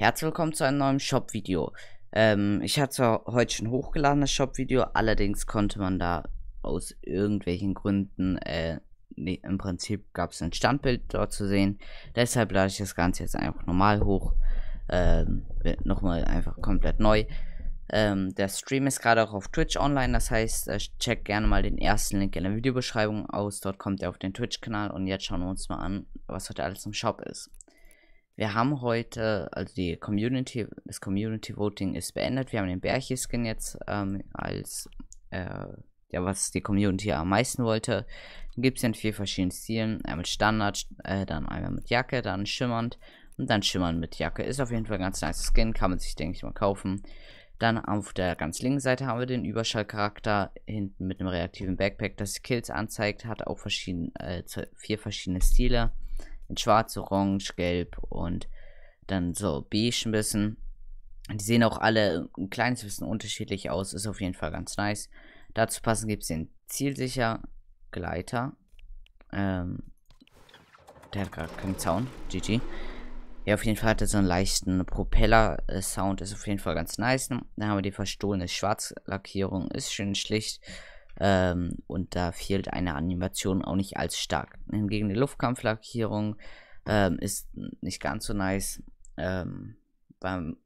Herzlich willkommen zu einem neuen Shop-Video. Ähm, ich hatte heute schon hochgeladen, das Shop-Video, allerdings konnte man da aus irgendwelchen Gründen, äh, nee, im Prinzip gab es ein Standbild dort zu sehen. Deshalb lade ich das Ganze jetzt einfach normal hoch. Ähm, nochmal einfach komplett neu. Ähm, der Stream ist gerade auch auf Twitch online, das heißt, äh, check gerne mal den ersten Link in der Videobeschreibung aus. Dort kommt ihr auf den Twitch-Kanal und jetzt schauen wir uns mal an, was heute alles im Shop ist. Wir haben heute, also die Community, das Community Voting ist beendet. Wir haben den berchi jetzt ähm, als, äh, ja, was die Community am meisten wollte. Dann Gibt es in vier verschiedenen Stilen. Einmal mit Standard, äh, dann einmal mit Jacke, dann schimmernd und dann schimmernd mit Jacke. Ist auf jeden Fall ein ganz nice Skin, kann man sich, denke ich, mal kaufen. Dann auf der ganz linken Seite haben wir den Überschallcharakter hinten mit einem reaktiven Backpack, das Kills anzeigt, hat auch verschieden, äh, vier verschiedene Stile in schwarz, orange, gelb und dann so beige ein bisschen. Die sehen auch alle ein kleines bisschen unterschiedlich aus, ist auf jeden Fall ganz nice. Dazu passen gibt es den zielsicher Gleiter. Ähm, der hat gerade keinen Sound, GG. Ja, auf jeden Fall hat er so einen leichten Propeller-Sound, ist auf jeden Fall ganz nice. Dann haben wir die verstohlene Schwarzlackierung, ist schön schlicht. Ähm, und da fehlt eine Animation auch nicht allzu stark. Hingegen die Luftkampflackierung ähm, ist nicht ganz so nice. Ähm, weil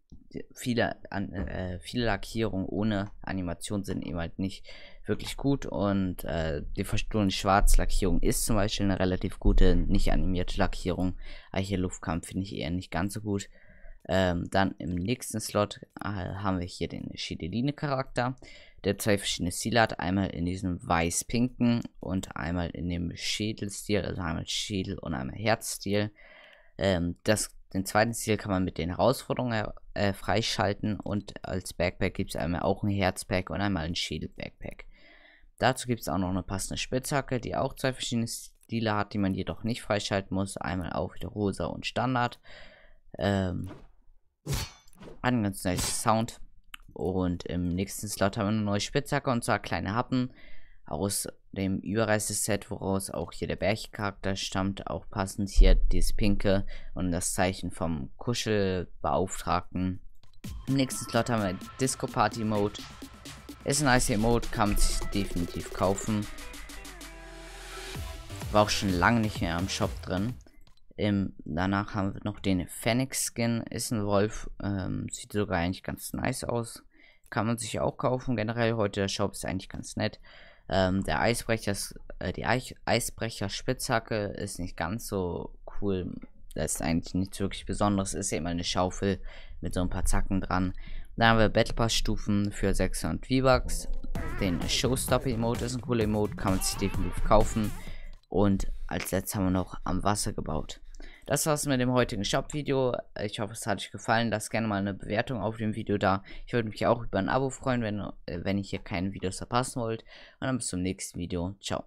viele, an, äh, viele Lackierungen ohne Animation sind eben halt nicht wirklich gut und äh, die verstohlene Schwarzlackierung ist zum Beispiel eine relativ gute, nicht animierte Lackierung. Aber hier Luftkampf finde ich eher nicht ganz so gut. Ähm, dann im nächsten Slot äh, haben wir hier den Shideline-Charakter, der zwei verschiedene Stile hat. Einmal in diesem weiß-pinken und einmal in dem Schädelstil, also einmal Schädel und einmal Herzstil. Ähm, das, den zweiten Stil kann man mit den Herausforderungen äh, freischalten und als Backpack gibt es einmal auch ein Herzpack und einmal ein Schädel-Backpack. Dazu gibt es auch noch eine passende Spitzhacke, die auch zwei verschiedene Stile hat, die man jedoch nicht freischalten muss. Einmal auch wieder rosa und Standard. Ähm, ein ganz nice Sound. Und im nächsten Slot haben wir eine neue Spitzhacke und zwar kleine Happen aus dem Überreiseset, woraus auch hier der Bärchencharakter stammt. Auch passend hier das Pinke und das Zeichen vom Kuschelbeauftragten. Im nächsten Slot haben wir Disco Party Mode. Ist ein nice Mode, kann man sich definitiv kaufen. War auch schon lange nicht mehr am Shop drin. Ähm, danach haben wir noch den Fennec Skin. Ist ein Wolf. Ähm, sieht sogar eigentlich ganz nice aus. Kann man sich auch kaufen. Generell heute der Shop ist eigentlich ganz nett. Ähm, der Eisbrecher, äh, die Eich Eisbrecher Spitzhacke ist nicht ganz so cool. Das ist eigentlich nichts wirklich Besonderes. Ist ja immer eine Schaufel mit so ein paar Zacken dran. Dann haben wir Battle Pass Stufen für 600 V-Bucks. Den Showstopper Emote ist ein cooler Emote, kann man sich definitiv kaufen. Und als letztes haben wir noch am Wasser gebaut. Das war's mit dem heutigen Shop-Video. Ich hoffe, es hat euch gefallen. Lasst gerne mal eine Bewertung auf dem Video da. Ich würde mich auch über ein Abo freuen, wenn, äh, wenn ihr hier keine Videos verpassen wollt. Und dann bis zum nächsten Video. Ciao.